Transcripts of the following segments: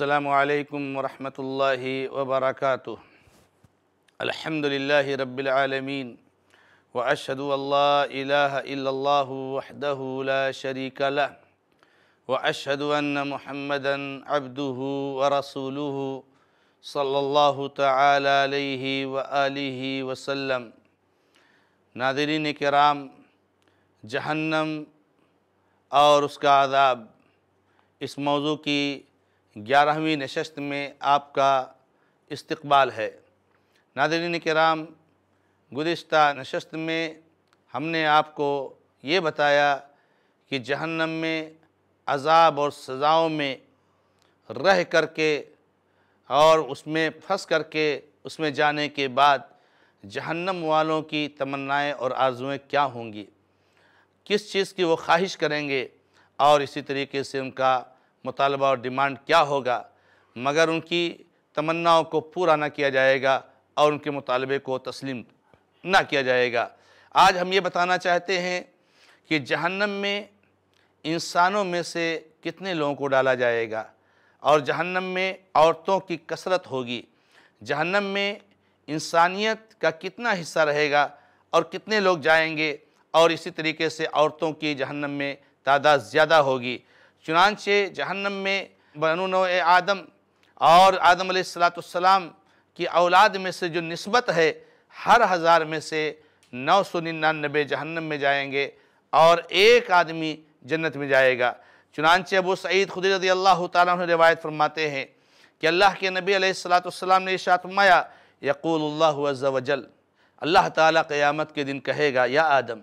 असलकम वरहल वबरक अलहमदिल्ला रबालमीन व अशद वहदला शरीक व अशद महमदन अबदू व रसूल सल्ला तहि व वसम नादरीन कराम जहन्नम और उसका आदाब इस मौजू की ग्यारहवीं नशस्त में आपका इस्तबाल है नादरीन कराम गुज्त नशस्त में हमने आपको ये बताया कि जहन्नम में अजाब और सज़ाओं में रह कर के और उसमें फंस कर के उसमें जाने के बाद जहन्नम वालों की तमन्नाएं और आर्जुएँ क्या होंगी किस चीज़ की वो ख्वाहिश करेंगे और इसी तरीके से उनका मुतालबा और डिमांड क्या होगा मगर उनकी तमन्नाओं को पूरा ना किया जाएगा और उनके मुतालबे को तस्लीम ना किया जाएगा आज हम ये बताना चाहते हैं कि जहन्नम में इंसानों में से कितने लोगों को डाला जाएगा और जहन्नम में औरतों की कसरत होगी जहन्नम में इंसानियत का कितना हिस्सा रहेगा और कितने लोग जाएंगे और इसी तरीके से औरतों की जहन्नम में तादाद ज़्यादा होगी चुनानचे जहन्नम में बनो आदम और आदम सलाम की औलाद में से जो नस्बत है हर हज़ार में से नौ सौ निन्यानबे जहन्नम में जाएंगे और एक आदमी जन्नत में जाएगा चुनानचे अबू सईद खुद रदी अल्लाह तुम रवायत फरमाते हैं कि अल्लाह के नबी सलाम ने इशात फरमाया यकूल अल्लाह ताला क़यामत के दिन कहेगा या आदम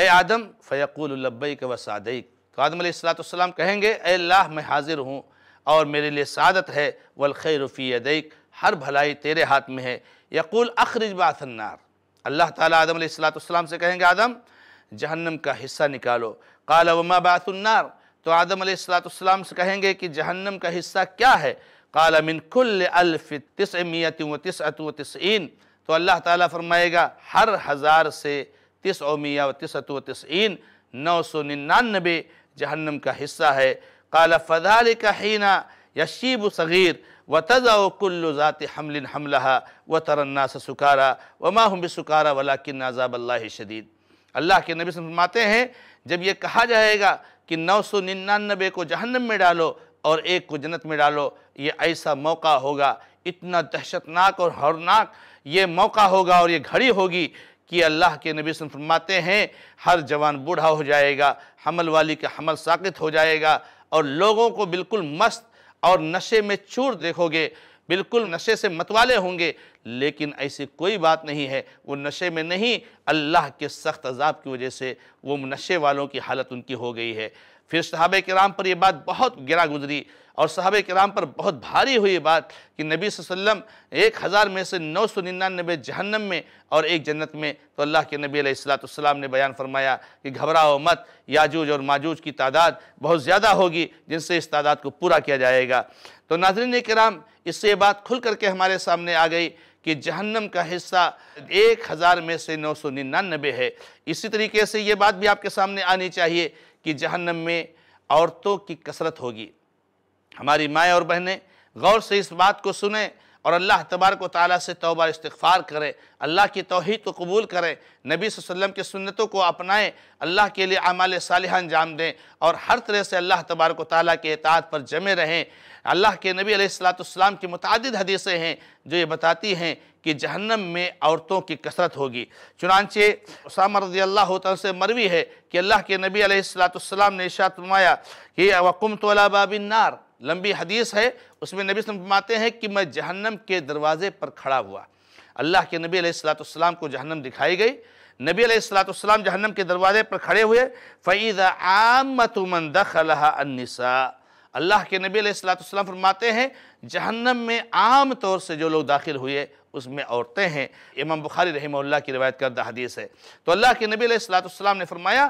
ए आदम फ़यकूल लब्बैक व सादैक तो आदम सलाम कहेंगे अल्लाह मैं हाजिर हूँ और मेरे लिए सादत है वल खैरफ़ी अदैक हर भलाई तेरे हाथ में है यकुल अखरज बासन्नार अल्लाह ताला आदम सलाम से कहेंगे आदम जहन्नम का हिस्सा निकालो काला वमा बासन्नार तो आदम सलाम से कहेंगे कि जहन्नम का हिस्सा क्या है काला मिन कुल अल्फ तसमियत व अत व तसईन तो अल्लाह ताली फरमाएगा हर हज़ार से तिस मिया व अत व तसईन नौ सौ निन्यानबे जहन्नम का हिस्सा है काला फ़ाल का हीना यशीब सग़ीर व तज़ाकुल्लुज़ात हमलिन हमला व तरन्ना सुकारा व माहम सुकारा वला किन नाजाबल्ला शदीद अल्लाह के नबी सुनमाते हैं जब ये कहा जाएगा कि नौ सौ निन्यानबे को जहन्नम में डालो और एक को जन्नत में डालो ये ऐसा मौका होगा इतना दहशतनाक और हौरनाक ये मौका होगा और ये घड़ी होगी कि अल्लाह के नबी सन फरमाते हैं हर जवान बूढ़ा हो जाएगा हमल वाली का हमल साकित हो जाएगा और लोगों को बिल्कुल मस्त और नशे में चूर देखोगे बिल्कुल नशे से मतवाले होंगे लेकिन ऐसी कोई बात नहीं है वो नशे में नहीं अल्लाह के सख्त अजाब की वजह से वो नशे वालों की हालत उनकी हो गई है फिर साहब कराम पर यह बात बहुत गिरा गुजरी और साहब कराम पर बहुत भारी हुई बात कि नबी वसल्लम एक हज़ार में से नौ सौ निन्यानबे जहन्नम में और एक जन्नत में तो अल्लाह के नबी सलाम ने बयान फरमाया कि घबराओ मत याजूज और माजूज की तादाद बहुत ज़्यादा होगी जिनसे इस तादाद को पूरा किया जाएगा तो नाजरन कराम इससे ये बात खुल करके हमारे सामने आ गई कि जहन्नम का हिस्सा एक हज़ार में से नौ सौ निन्यानबे है इसी तरीके से ये बात भी आपके सामने आनी चाहिए कि जहन्नम में औरतों की कसरत होगी हमारी माएँ और बहनें गौर से इस बात को सुने और अल्लाह तबारक ताली से तोबा इस्तफ़ार करें अल्लाह की तोहद को कबूल करें नबी वसम की सुन्नतों को अपनाएं अल्लाह के लिए आमाल साल अंजाम दें और हर तरह से अल्लाह तबारक ताली के अतात पर जमे रहें अल्लाह के नबी सलाम की मुतद हदीसें हैं जो ये बताती हैं कि जहन्नम में औरतों की कसरत होगी चुनानचे उसामा रजी अल्लाह से मरवी है कि अल्लाह के नबी अलैहिस्सलाम ने इशात नुमाया कि वकुम तोला बाबिन नार लंबी हदीस है उसमें नबी फरमाते हैं कि मैं जहन्नम के दरवाजे पर खड़ा हुआ अल्लाह के नबी अलैहिस्सलाम को जहन्नम दिखाई गई नबी अलैहिस्सलाम जहन्नम के दरवाजे पर खड़े हुए फ़ैद आमतमन दखलसा अल्लाह के नबी अलैहिस्सलाम फरमाते हैं जहन्नम में आम तौर से जो लोग दाखिल हुए उसमें औरतें हैं इमाम बुखारी रहीमल्ला की रिवायत करदा हदीस है तो अल्लाह के नबी सलाम ने फरमाया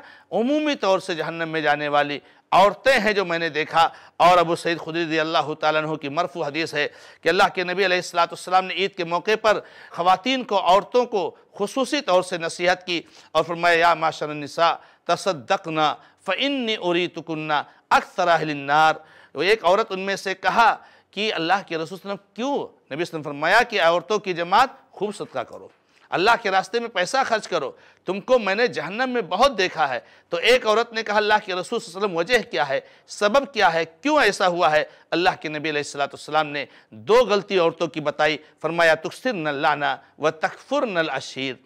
तौर से जहन्नम में जाने वाली औरतें हैं जो मैंने देखा और अबू सईद खुदरी अल्लाह तु की मरफू हदीस है कि अल्लाह के नबी अलैहिस्सलाम ने ईद के मौके पर ख़वातीन को औरतों को खसूस तौर से नसीहत की और फरमाया या माशरनसा तसदकना फ़िन उरी तुकन्ना वो तो एक औरत उनमें से कहा कि अल्लाह के रसूल क्यों नबी सल्लम फरमाया कि औरतों की जमात खूब सदका करो अल्लाह के रास्ते में पैसा खर्च करो तुमको मैंने जहन्नम में बहुत देखा है तो एक औरत ने कहा अल्लाह के रसूल वसलम वजह क्या है सबब क्या है क्यों ऐसा हुआ है अल्लाह के नबी सलाम ने दो गलती औरतों की बताई फरमाया तुकसर न लाना व तकफुर नल अशीर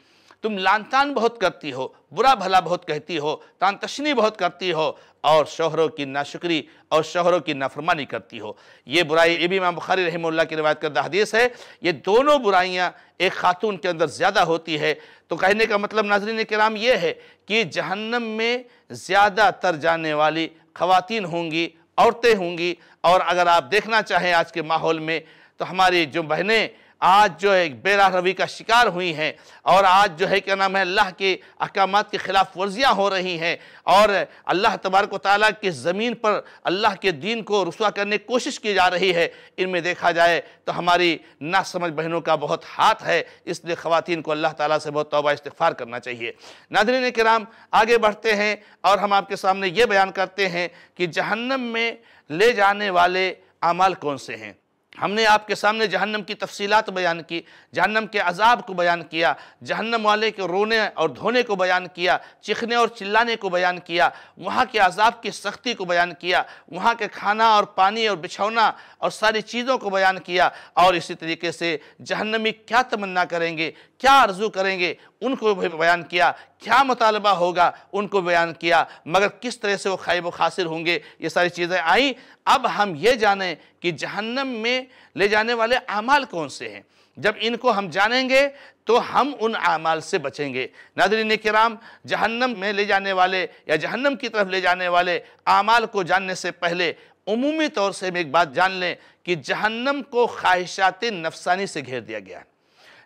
तुम लानतान बहुत करती हो बुरा भला बहुत कहती हो तान तशनी बहुत करती हो और शोहरों की नाशुक्री और शोहरों की नाफरमानी करती हो ये बुराई ये भी इमाम बुखारी रहमल्ला की रवायत करदा हदीस है ये दोनों बुराइयाँ एक खातून के अंदर ज़्यादा होती है तो कहने का मतलब नाजरीन कराम ये है कि जहन्नम में ज़्यादातर जाने वाली खवतिन होंगी औरतें होंगी और अगर आप देखना चाहें आज के माहौल में तो हमारी जो बहनें आज जो है बेरा रवी का शिकार हुई हैं और आज जो है क्या नाम है अल्लाह के अहकाम के ख़िलाफ़ वर्जियाँ हो रही हैं और अल्लाह तबारक ताली की ज़मीन पर अल्लाह के दीन को रसुआ करने की कोशिश की जा रही है इनमें देखा जाए तो हमारी नासमझ बहनों का बहुत हाथ है इसलिए ख़वान को अल्लाह ताली से बहुत तोबा इस्तफ़ार करना चाहिए नादरीन कराम आगे बढ़ते हैं और हम आपके सामने ये बयान करते हैं कि जहन्नम में ले जाने वाले अमाल कौन से हैं हमने आपके सामने जहन्नम की तफसीलात बयान की जहन्नम के अजाब को बयान किया जहन्नम वाले के रोने और धोने को बयान किया चिखने और चिल्लाने को बयान किया वहाँ के अजाब की सख्ती को बयान किया वहाँ के खाना और पानी और बिछौना और सारी चीज़ों को बयान किया और इसी तरीके से जहन्नमी क्या तमन्ना करेंगे क्या आरजू करेंगे उनको भी बयान किया क्या मुतालबा होगा उनको बयान किया मगर किस तरह से वो खैब खासिर होंगे ये सारी चीज़ें आई अब हम ये जानें कि जहन्नम में ले जाने वाले अमाल कौन से हैं जब इनको हम जानेंगे तो हम उन अमाल से बचेंगे नादरीन कराम जहन्नम में ले जाने वाले या जहन्नम की तरफ ले जाने वाले अमाल को जानने से पहले उमूमी तौर से हम एक बात जान लें कि जहन्नम को ख्वाहिशात नफसानी से घेर दिया गया है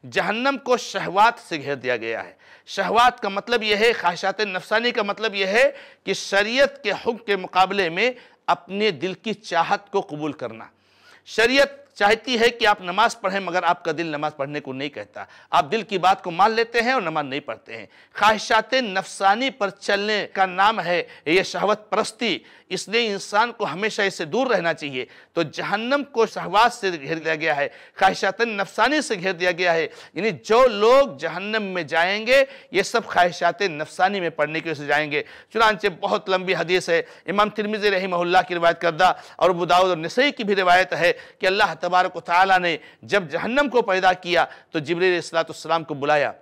जहन्नम को शहवात से घेर दिया गया है शहवात का मतलब यह है ख्वाहिशात नफसानी का मतलब यह है कि शरीयत के हुक्म के मुकाबले में अपने दिल की चाहत को कबूल करना शरीयत चाहती है कि आप नमाज पढ़ें मगर आपका दिल नमाज पढ़ने को नहीं कहता आप दिल की बात को मान लेते हैं और नमाज नहीं पढ़ते हैं ख्वाहिशात नफसानी पर चलने का नाम है ये शहवत परस्ती इसलिए इंसान को हमेशा इससे दूर रहना चाहिए तो जहन्नम को शहवात से घेर दिया गया है ख्वाहिशात नफसानी से घेर दिया गया है यानी जो लोग जहन्नम में जाएंगे ये सब ख्वाहिशात नफसानी में पढ़ने की वजह से जाएंगे चुनानचे बहुत लंबी हदीस है इमाम तिरमिज़ रही की रिवायत करदा और बुदाऊद और नसई की भी रिवायत है कि अल्लाह तबारक ताली ने जब जहन्नम को पैदा किया तो जबरीसलाम को बुलाया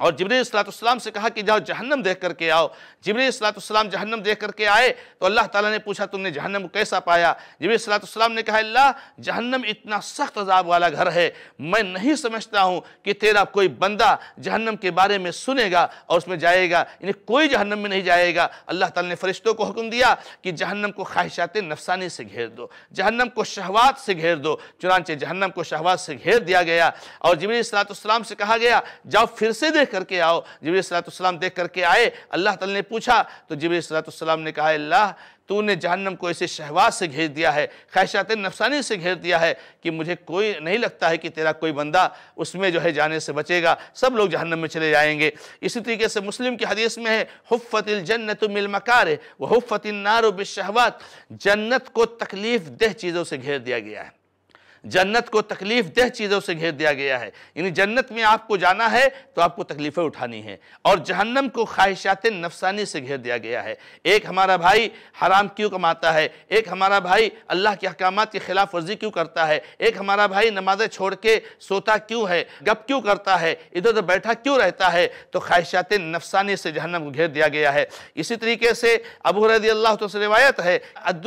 और जबरी सलातम से कहा कि जाओ जहन्नम देख करके आओ जबरी सलाम जहन्नम देख करके आए तो अल्लाह ताला ने पूछा तुमने जहन्नम को कैसा पाया जबरी सलाम ने कहा अल्लाह जहन्नम इतना सख्त अजाब वाला घर है मैं नहीं समझता हूँ कि तेरा कोई बंदा जहन्नम के बारे में सुनेगा और उसमें जाएगा यानी कोई जहन्नम में नहीं जाएगा अल्लाह तला ने फरिश्तों को हुक्म दिया कि जहन्नम को ख्वाहिशात नफसानी से घेर दो जहन्नम को शहवात से घेर दो चुनानचे जहन्नम को शहवात से घेर दिया गया और जबरी सलातम से कहा गया जाओ फिर से देख देख करके आओ जबरी सलाम देख करके आए अल्लाह तला ने पूछा तो जब सलाम ने कहा अल्लाह तूने जहन्नम को ऐसे शहवाज से घेर दिया है ख्वाहिशात नफसानी से घेर दिया है कि मुझे कोई नहीं लगता है कि तेरा कोई बंदा उसमें जो है जाने से बचेगा सब लोग जहन्नम में चले जाएंगे इसी तरीके से मुस्लिम की हदीस में है हुफ़तिल जन्नत मकार वह हफ़तिल नार बिशहवात जन्नत को तकलीफ़ दह चीज़ों से घेर दिया गया है जन्नत को तकलीफ दह चीज़ों से घेर दिया गया है यानी जन्नत में आपको जाना है तो आपको तकलीफ़ें उठानी है और जहन्नम को ख्वाहिशात नफसानी से घेर दिया गया है एक हमारा भाई हराम क्यों कमाता है एक हमारा भाई अल्लाह के अहकाम की खिलाफ वर्जी क्यों करता है एक हमारा भाई नमाजें छोड़ के सोता क्यों है गप क्यों करता है इधर उधर बैठा क्यों रहता है तो ख्वाहिशात नफसानी से जहन्नम को घेर दिया गया है इसी तरीके से अबू रजी अल्लाह तो रिवायत है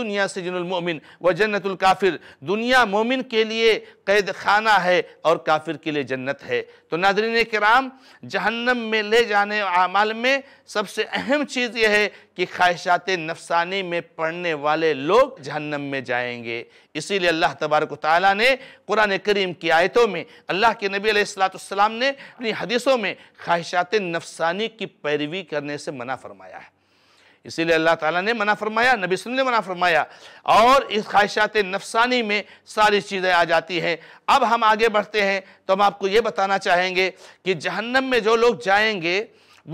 दुनिया से जिनमिन व जन्नतुल काफिर दुनिया मोमिन के के लिए कैद खाना है और काफिर के लिए जन्नत है तो नादरीन कराम जहन्नम में ले जाने अमाल में सबसे अहम चीज़ यह है कि ख्वाहिशात नफसानी में पढ़ने वाले लोग जहन्नम में जाएंगे इसीलिए अल्लाह तबारक ताली ने कुरान करीम की आयतों में अल्लाह के नबी ने अपनी हदीसों में ख्वाहिशात नफसानी की पैरवी करने से मना फरमाया है इसीलिए अल्लाह ताला ने मना फरमाया नबी सुन ने मना फरमाया और इस ख्वाहिशात नफसानी में सारी चीज़ें आ जाती हैं अब हम आगे बढ़ते हैं तो हम आपको ये बताना चाहेंगे कि जहन्नम में जो लोग जाएंगे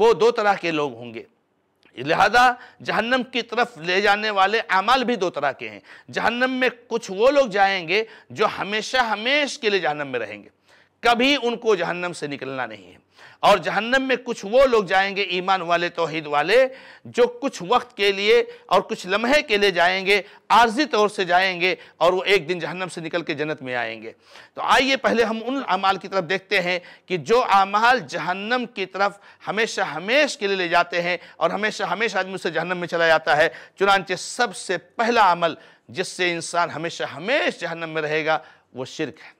वो दो तरह के लोग होंगे लिहाजा जहन्नम की तरफ ले जाने वाले अमाल भी दो तरह के हैं जहन्नम में कुछ वो लोग जाएंगे जो हमेशा हमेश के लिए जहन्नम में रहेंगे कभी उनको जहन्नम से निकलना नहीं है और जहन्नम में कुछ वो लोग जाएंगे ईमान वाले तोहद वाले जो कुछ वक्त के लिए और कुछ लम्हे के लिए जाएंगे आर्जी तौर से जाएंगे और वो एक दिन जहन्नम से निकल के जन्नत में आएंगे तो आइए पहले हम उन अमाल की तरफ देखते हैं कि जो अमाल जहन्नम की तरफ हमेशा हमेश के लिए ले जाते हैं और हमेशा हमेश आदमी उससे जहन्नम में चला जाता है चुनानचे सबसे पहला अमल जिससे इंसान हमेशा हमेश जहन्नम में रहेगा वो शिरक है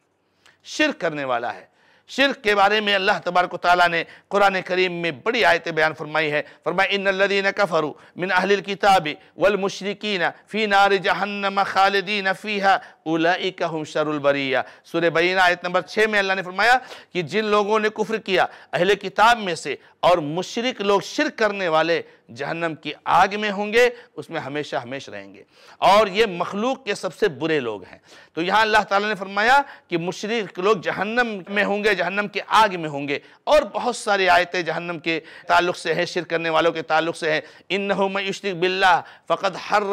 शिर करने वाला है शिर के बारे में अल्लाह तबारक ताली ने कुरान करीम में बड़ी आयत बयान फरमाई है फरमाई इन कफ़रू मिन अहलिल किताब वल मुशरकिन फ़ी नार जहन्नम खालदीन फ़ीहा उलाइका हम सूर्य बीना आयत नंबर छः में अल्लाह ने फरमाया कि जिन लोगों ने कुफ्र किया अहले किताब में से और मुशरक लोग शिर करने वाले जहन्नम की आग में होंगे उसमें हमेशा हमेशा रहेंगे और ये मखलूक के सबसे बुरे लोग हैं तो यहाँ अल्लाह ताला ने फरमाया कि मुशरक लोग जहन्नम में होंगे जहन्नम के आग में होंगे और बहुत सारी आयतें जहन्नम के ताल्लुक से हैं शिर करने वालों के ताल्लुक से हैं इन नशरक बिल्ला फ़कत हर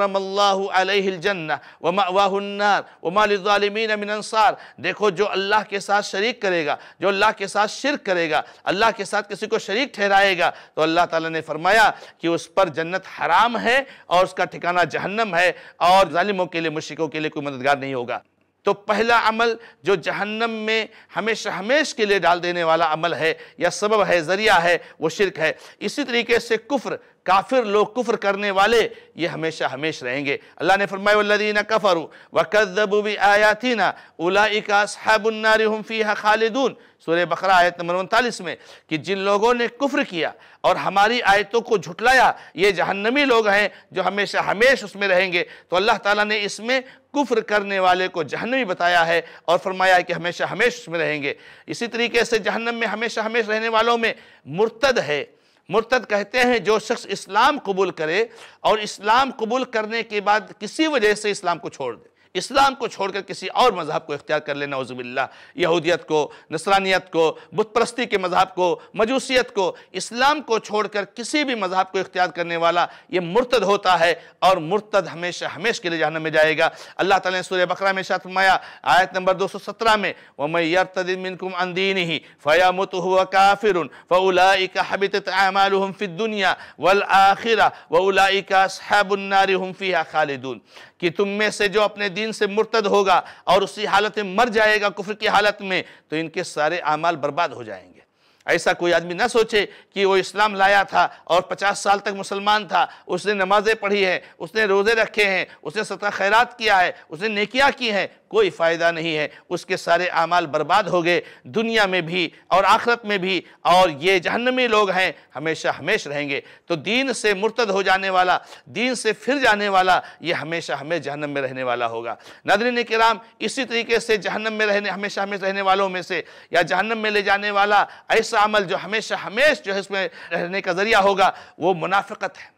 जन्ना व माहन्नार उमालमीन अमिनसार देखो जो अल्लाह के साथ शरीक करेगा जो अल्लाह के साथ शिरक करेगा अल्लाह के साथ किसी को शरीक ठहराएगा तो अल्लाह ताला ने फरमाया कि उस पर जन्नत हराम है और उसका ठिकाना जहन्नम है और ालिमों के लिए मुश्कों के लिए कोई मददगार नहीं होगा तो पहला अमल जो जहन्नम में हमेशा हमेश के लिए डाल देने वाला अमल है या सबब है ज़रिया है वो शिरक है इसी तरीके से कुफ्र काफिर लोग कुफ्र करने वाले ये हमेशा हमेश रहेंगे अल्लाह ने फरमाया कफ़र वकदबूबी आयातिना उलाइकाबुन्नारहम खालिदून सूर्य बकरा आयत नंबर उनतालीस में कि जिन लोगों ने कुफ्र किया और हमारी आयतों को झुटलाया ये जहन्नमी लोग हैं जो हमेशा हमेश उसमें रहेंगे तो अल्लाह ताला ने इसमें कुफ्र करने वाले को जहनमी बताया है और फरमाया है कि हमेशा हमेश में रहेंगे इसी तरीके से जहन्नम में हमेशा हमेश रहने वालों में मुर्तद है मुर्तद कहते हैं जो शख्स इस्लाम कबूल करे और इस्लाम कबूल करने के बाद किसी वजह से इस्लाम को छोड़ दे इस्लाम को छोड़कर किसी और मज़हब को इख्तियार कर लेना उज़बिल्ला यहूदियत को नसरानियत को बुतप्रस्ती के मज़हब को मजूसियत को इस्लाम को छोड़कर किसी भी मज़हब को इख्तियार करने वाला ये मुर्तद होता है और मुर्तद हमेशा हमेश के लिए जहनम में जाएगा अल्लाह ताला ने सूर्य बकरा में शाह फरमाया आयत नंबर 217 में वमई यरतदिनकुम अंदीन ही फ़यामुत हुआ काफिर फ़लाइका हबित अमालहम फ़िदुनिया वल आखिरा वलाइका साहबुन्नारी हम फ़िया खालिदून कि तुम में से जो अपने दीन से मुर्तद होगा और उसी हालत में मर जाएगा कुफर की हालत में तो इनके सारे अमाल बर्बाद हो जाएंगे ऐसा कोई आदमी ना सोचे कि वो इस्लाम लाया था और 50 साल तक मुसलमान था उसने नमाज़ें पढ़ी हैं उसने रोज़े रखे हैं उसने सतह खैरात किया है उसने नेकियां की हैं कोई फ़ायदा नहीं है उसके सारे अमाल बर्बाद हो गए दुनिया में भी और आखरत में भी और ये जहनमी लोग हैं हमेशा हमेश रहेंगे तो दीन से मुर्तद हो जाने वाला दीन से फिर जाने वाला ये हमेशा हमें जहनम में रहने वाला होगा नदरिन कराम इसी तरीके से जहनम में रहने हमेशा हमेश रहने वालों में से या जहनम में ले जाने वाला ऐसा दूसरा अमल जो हमेशा हमेश जो है इसमें रहने का ज़रिया होगा वो मुनाफिकत है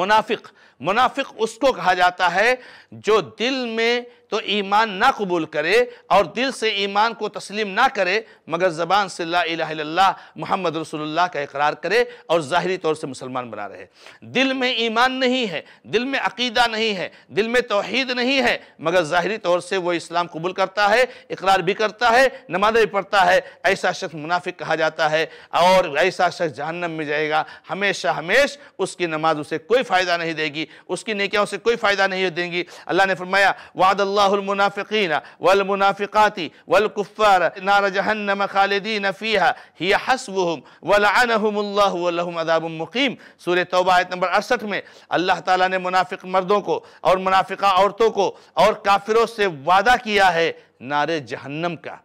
मुनाफिक मुनाफिक उसको कहा जाता है जो दिल में तो ईमान ना कबूल करे और दिल से ईमान को तस्लीम ना करे मगर ज़बान से ला मोहम्मद रसोल्ला का इकरार करे और ज़ाहरी तौर से मुसलमान बना रहे दिल में ईमान नहीं है दिल में अकीदा नहीं है दिल में तोहद नहीं है मगर ज़ाहरी तौर से वो इस्लाम कबूल करता है इकरार भी करता है नमाज भी पढ़ता है ऐसा शख्स मुनाफिक कहा जाता है और ऐसा शख्स जहन्नम में जाएगा हमेशा हमेश उसकी नमाज उसे कोई फ़ायदा नहीं देगी उसकी नेकियाँ उसे कोई फ़ायदा नहीं देंगी अल्लाह ने फरमाया वाद अल्लाहमुनाफ़िकीन वलमुनाफ़िकाती वलकुफ़ार नार जहन्नम खालिदीन फ़ीहा ही हसबहम वलानहमल्लाम अदाबुलमकीम सूर तोबा आयत नंबर अड़सठ में अल्लाह ताला ने मुनाफिक मर्दों को और मुनाफिका औरतों को और काफिरों से वादा किया है नारे जहन्नम का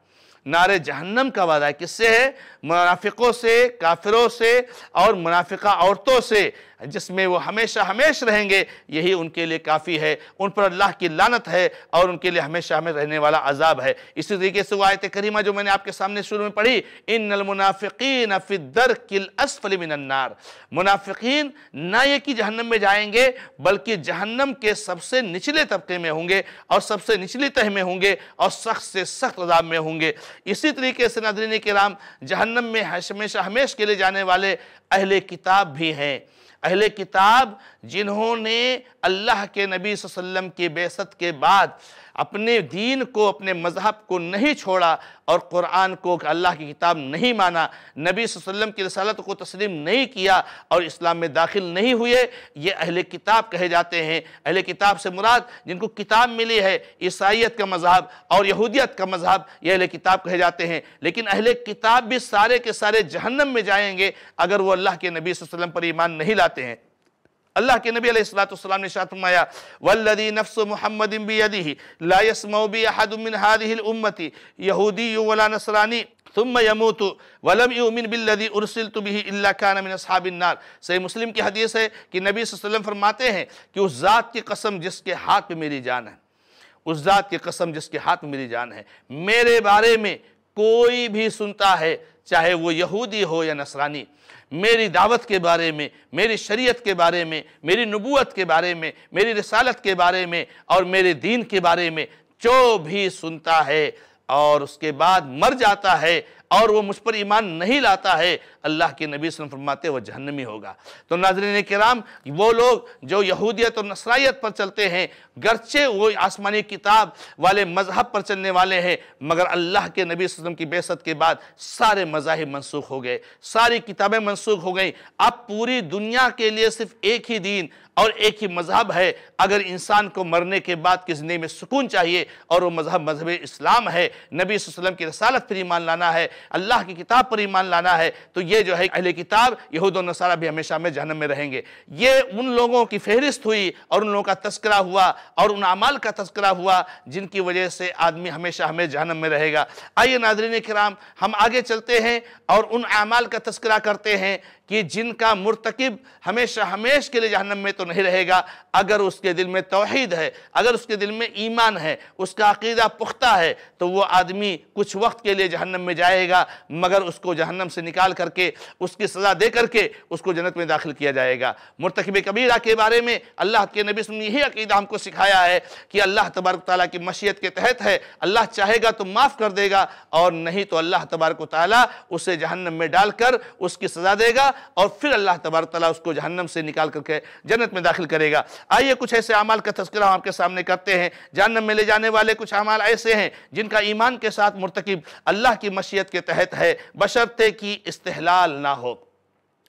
नारे जहन्नम का वादा किससे है मुनाफिकों से काफिरों से और मुनाफिका औरतों से जिसमें वो हमेशा हमेश रहेंगे यही उनके लिए काफ़ी है उन पर अल्लाह की लानत है और उनके लिए हमेशा हमें रहने वाला अजाब है इसी तरीके से वो आयत करीमा जो मैंने आपके सामने शुरू में पढ़ी इन नलमुनाफ़िन अफिदर किल असफल मिनन्नार मुनाफिकीन ना ये कि जहन्नम में जाएंगे बल्कि जहन्नम के सबसे निचले तबके में होंगे और सबसे निचली तह में होंगे और सख्त से सख्त अजाब में होंगे इसी तरीके से नदरीन के राम जहन जहन्नम में हमेशा हमेश के लिए जाने वाले अहले किताब भी हैं अहले किताब जिन्होंने अल्लाह के नबी वसल्लम की बेसत के बाद अपने दीन को अपने मज़हब को नहीं छोड़ा और कुरान को अल्लाह की किताब नहीं माना नबी वसल्लम की रसालत को तस्लीम नहीं किया और इस्लाम में दाखिल नहीं हुए ये अहल किताब कहे जाते हैं अहल किताब से मुराद जिनको किताब मिली है ईसाइत का मज़हब और यहूदियत का मज़हब ये अहल किताब कहे जाते हैं लेकिन अहल किताब भी सारे के सारे जहन्नम में जाएंगे अगर वो अल्लाह के नबी वसल्लम पर ईमान नहीं लाते हैं अल्लाह के नबी अलैहिस्सलाम ने शात फरमाया वल्लदी नफ्स मोहम्मद बियदिही ला यसमऊ बि अहदमिन हादिहिल उम्मती यहूदी वला नसरानी तुम यमूत वलम यूमिन बिल्लदी उर्सिल तुबी अल्ला कान मिन असहाबिन्नार सही मुस्लिम की हदीस है कि नबी वसल्लम फरमाते हैं कि उस ज़ात की कसम जिसके हाथ में मेरी जान है उस ज़ात की कसम जिसके हाथ में मेरी जान है मेरे बारे में कोई भी सुनता है चाहे वो यहूदी हो या नसरानी मेरी दावत के बारे में मेरी शरीयत के बारे में मेरी नबूत के बारे में मेरी रसालत के बारे में और मेरे दीन के बारे में जो भी सुनता है और उसके बाद मर जाता है और वो मुझ पर ईमान नहीं लाता है अल्लाह के नबी सन फरमाते वह जहन्नमी होगा तो नाजरन कराम वो लोग जो यहूदियत और नसराइत पर चलते हैं गरचे वो आसमानी किताब वाले मजहब पर चलने वाले हैं मगर अल्लाह के नबी वसम की बेसत के बाद सारे मजाहब मनसूख हो गए सारी किताबें मनसूख हो गई अब पूरी दुनिया के लिए सिर्फ एक ही दीन और एक ही मजहब है अगर इंसान को मरने के बाद की ज़िंदगी में सुकून चाहिए और वो मजहब मजहब इस्लाम है नबी वसल्लम की रसालत पर ईमान लाना है अल्लाह की किताब पर ईमान लाना है तो ये जो है अहले किताब यहूद नसारा भी हमेशा में जहनम में रहेंगे ये उन लोगों की फहरिस्त हुई और उन लोगों का तस्करा हुआ और उन अमाल का तस्करा हुआ जिनकी वजह से आदमी हमेशा हमें जहनम में रहेगा आइए नादरीन कराम हम आगे चलते हैं और उन अमाल का तस्करा करते हैं कि जिनका मुर्तकब हमेशा हमेश के लिए जहनम में तो नहीं रहेगा अगर उसके दिल में तोहद है अगर उसके दिल में ईमान है उसका अकीदा पुख्ता है तो वो आदमी कुछ वक्त के लिए जहन्नम में जाएगा मगर उसको जहन्नम से निकाल करके उसकी सज़ा दे करके उसको जन्नत में दाखिल किया जाएगा मुरतकब कबीरा के बारे में अल्लाह के नबी ने यही अकीदा हमको सिखाया है कि अल्लाह तबारक ताली की मशीत के तहत है अल्लाह चाहेगा तो माफ़ कर देगा और नहीं तो अल्लाह तबारक ताली उसे जहन्नम में डालकर उसकी सज़ा देगा और फिर अल्लाह तबार तला उसको जहन्नम से निकाल करके जन्नत में दाखिल करेगा आइए कुछ ऐसे अमाल का तस्करा हम आपके सामने करते हैं जहन्नम में ले जाने वाले कुछ अमाल ऐसे हैं जिनका ईमान के साथ मरतकब अल्लाह की मशीयत के तहत है बशरते कि इस्तेलाल ना हो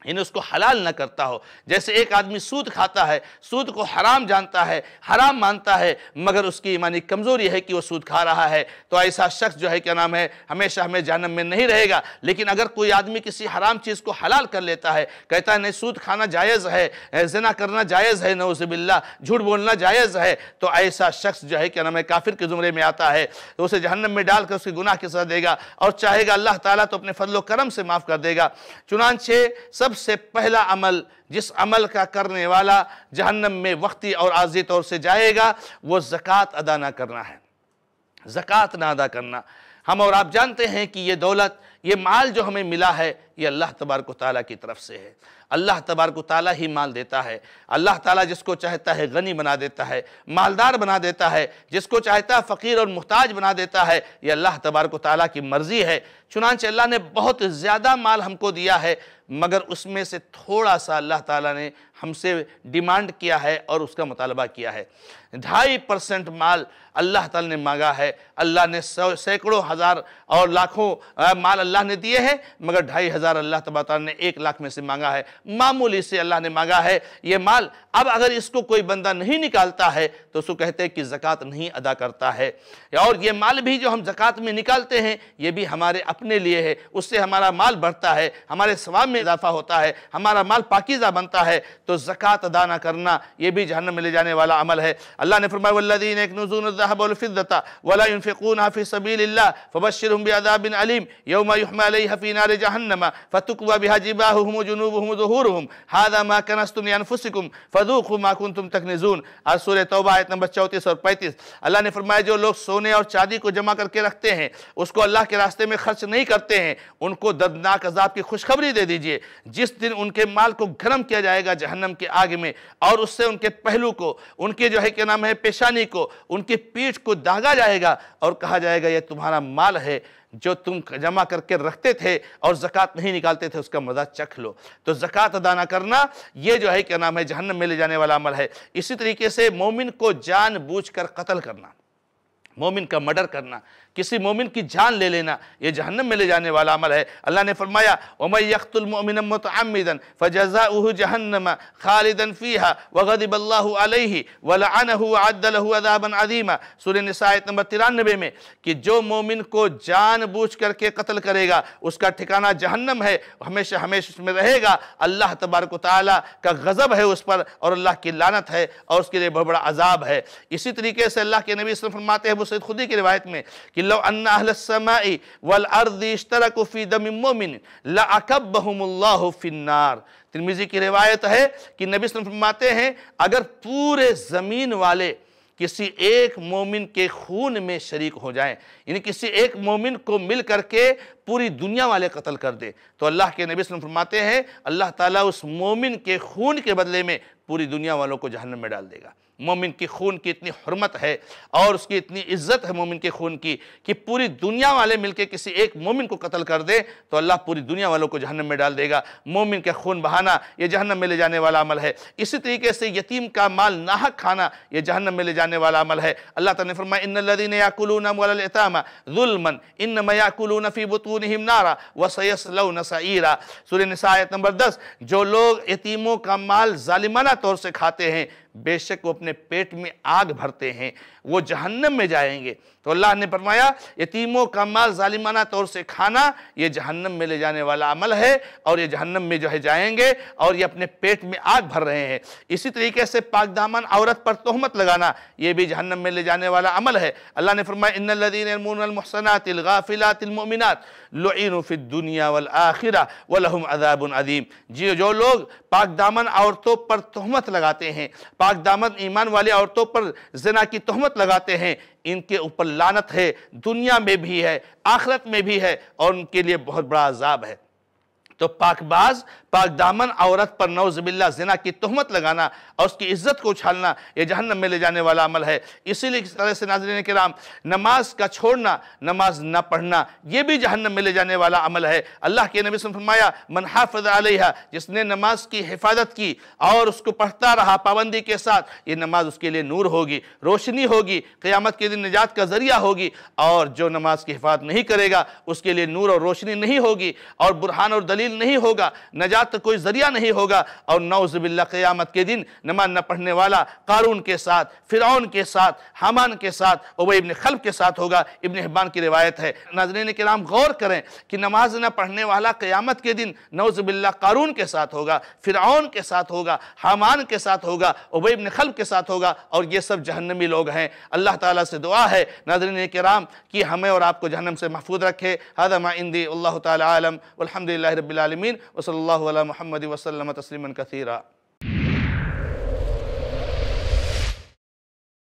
यानी उसको हलाल ना करता हो जैसे एक आदमी सूद खाता है सूद को हराम जानता है हराम मानता है मगर उसकी ईमानी कमज़ोरी है कि वो सूद खा रहा है तो ऐसा शख्स जो है क्या नाम है हमेशा हमें जहनम में नहीं रहेगा लेकिन अगर कोई आदमी किसी हराम चीज़ को हलाल कर लेता है कहता है नहीं सूद खाना जायज़ है जना करना जायज़ है नौजबिल्ला झूठ बोलना जायज़ है तो ऐसा शख्स जो है क्या नाम है काफिर के ज़ुमरे में आता है तो उसे जहनम में डालकर उसकी गुनाह के साथ देगा और चाहेगा अल्लाह ताली तो अपने फजल करम से माफ़ कर देगा चुनानचे सब सबसे पहला अमल जिस अमल का करने वाला जहन्नम में वक्ती और आजी तौर से जाएगा वो ज़क़़त अदा ना करना है जक़ात ना अदा करना हम और आप जानते हैं कि ये दौलत ये माल जो हमें मिला है ये अल्लाह तबारक ताली की तरफ से है अल्लाह तबारक ताली ही माल देता है अल्लाह ताली जिसको चाहता है गनी बना देता है मालदार बना देता है जिसको चाहता है फ़कीर और मुहताज बना देता है ये अल्लाह तबारक ताली की मर्ज़ी है चुनानच अल्लाह ने बहुत ज़्यादा माल हमको दिया है मगर उसमें से थोड़ा सा अल्लाह ताली ने हमसे डिमांड किया है और उसका मुतालबा किया है ढाई परसेंट माल अल्लाह ताला ने मांगा है अल्लाह ने सैकड़ों हज़ार और लाखों माल अल्लाह ने दिए हैं मगर ढाई हज़ार अल्लाह तब ताल ने एक लाख में से मांगा है मामूली से अल्लाह ने मांगा है ये माल अब अगर इसको कोई बंदा नहीं निकालता है तो उसको कहते हैं कि ज़क़़त नहीं अदा करता है और ये माल भी जो हम ज़क़़त में निकालते हैं ये भी हमारे अपने लिए है उससे हमारा माल बढ़ता है हमारे स्वाब में इजाफा होता है हमारा माल पाकिज़ा बनता है तो ज़क़़त अदा ना करना ये भी जहन्नम में ले जाने वाला अमल है अल्लाह ने फरमाया वल्लदीन एक नजूनफ़िदता वला हाफ़ि सबील फ़बशर हम बिन अलीम यौम हफ़ी नार जहन्नमा फ़तुकवा बिहा हम जुनूब हम जहूर हम हादा मा कनस्तुम यानफुसिकुम फ़दूक माकुन तुम तक नजून आज सूर तोबा आयत नंबर चौंतीस और पैंतीस अल्लाह ने फरमाया जो लोग सोने और चांदी को जमा करके रखते हैं उसको अल्लाह के रास्ते में खर्च नहीं करते हैं उनको दर्दनाक अजाब की खुशखबरी दे दीजिए जिस दिन उनके माल को गर्म किया जाएगा जहन जहन्नम के आग में और उससे उनके पहलू को उनके जो है क्या नाम है पेशानी को उनके पीठ को दागा जाएगा और कहा जाएगा यह तुम्हारा माल है जो तुम जमा करके रखते थे और ज़क़़त नहीं निकालते थे उसका मज़ा चख लो तो ज़क़़त अदा ना करना ये जो है क्या नाम है जहन्नम में ले जाने वाला अमल है इसी तरीके से मोमिन को जान कर कत्ल करना मोमिन का मर्डर करना किसी मोमिन की जान ले लेना ये जहन्नम में ले जाने वाला अमल है अल्लाह ने फरमाया उमय यकतुलमिन फ़जा उह जहन्नम खालिदन फ़ीहा वगदब वलानदाबन अदीमा सुर नसायत नंबर तिरानबे में कि जो मोमिन को जान बूझ करके कत्ल करेगा उसका ठिकाना जहन्नम है हमेशा हमेशा उसमें रहेगा अल्लाह तबारक ताली का गज़ब है उस पर और अल्लाह की लानत है और उसके लिए बहुत बड़ा अजाब है इसी तरीके से अल्लाह के नबी फरमाते हैं वो सैद खुदी की रिवायत में कि फ़िन्नार तिरमिजी की रिवायत है कि नबी फरमाते हैं अगर पूरे ज़मीन वाले किसी एक मोमिन के खून में शरीक हो जाएं यानी किसी एक मोमिन को मिल करके पूरी दुनिया वाले कत्ल कर दे तो अल्लाह के नबी फरमाते हैं अल्लाह ताला उस मोमिन के खून के बदले में पूरी दुनिया वालों को जहन्नम में डाल देगा मोमिन के खून की इतनी हरमत है और उसकी इतनी इज्जत है मोमिन के खून की कि पूरी दुनिया वाले मिलकर किसी एक मोमिन को कत्ल कर दे तो अल्लाह पूरी दुनिया वालों को जहन्नम में डाल देगा मोमिन का खून बहाना ये जहन्नम में ले जाने वाला अमल है इसी तरीके से यतीम का माल नाहक खाना यह जहन्नम में ले जाने वाला अमल है अल्लाह तला फरमा इन याकुलतामा जुलमन इन मयाकुल फ़ी बतून हिमनारा व सूर्य नंबर दस जो लोग यतीमों का माल ालिमाना तौर से खाते हैं बेशक वो अपने पेट में आग भरते हैं वो जहन्नम में जाएंगे तो अल्लाह ने फरमाया यतीमों का माल ालिमाना तौर से खाना ये जहन्नम में ले जाने वाला अमल है और ये जहन्नम में जो है जाएंगे और ये अपने पेट में आग भर रहे हैं इसी तरीके से पाकदामन औरत पर तोहमत लगाना ये भी जहन्नम में ले जाने वाला अमल है अल्लाह ने फरमाया इनदीनमहसनातिलगाफिलातिलमिनत लफ़िद दुनिया वाल आखिरा वलहम अदाबन अदीम जी जो लोग पाकदामन औरतों पर तोहमत लगाते हैं पाक दामद ईमान वाली औरतों पर जना की तहमत लगाते हैं इनके ऊपर लानत है दुनिया में भी है आखरत में भी है और उनके लिए बहुत बड़ा अजाब है तो पाकबाज पाक दामन औरत पर नौजबिल्ला जना की तहमत लगाना और उसकी इज्जत को उछालना यह जहन्नम में ले जाने वाला अमल है इसीलिए इस तरह से के कराम नमाज का छोड़ना नमाज ना पढ़ना यह भी जहन्नम में ले जाने वाला अमल है अल्लाह के नबी फरमाया मनहाफ़ आलिहा जिसने नमाज की हिफाजत की और उसको पढ़ता रहा पाबंदी के साथ ये नमाज उसके लिए नूर होगी रोशनी होगी क़्यामत के दिन निजात का ज़रिया होगी और जो नमाज की हिफाजत नहीं करेगा उसके लिए नूर और रोशनी नहीं होगी और बुरहान और दलील नहीं होगा नजात निजात का कोई ज़रिया नहीं होगा और नौज़बिल्ला क़यामत के दिन नमाज न पढ़ने वाला कारून के साथ फ़िरौन के साथ हमान के साथ वह इबन खल्ब के साथ होगा इबन हबान की रिवायत है नाजरीन के नाम गौर करें कि नमाज न पढ़ने वाला क़यामत के दिन नौज़बिल्ला कारून के साथ होगा फ़िरौन के साथ होगा हमान के साथ होगा उबई इबन खल्ब के साथ होगा और ये सब जहन्नमी लोग हैं अल्लाह ताली से दुआ है नाजरीन कराम कि हमें और आपको जहनम से महफूज रखे हदमा इंदी अल्लाह तलम अलहमदिल्ला रबालमीन वसल على محمد وسلم تسليما كثيرا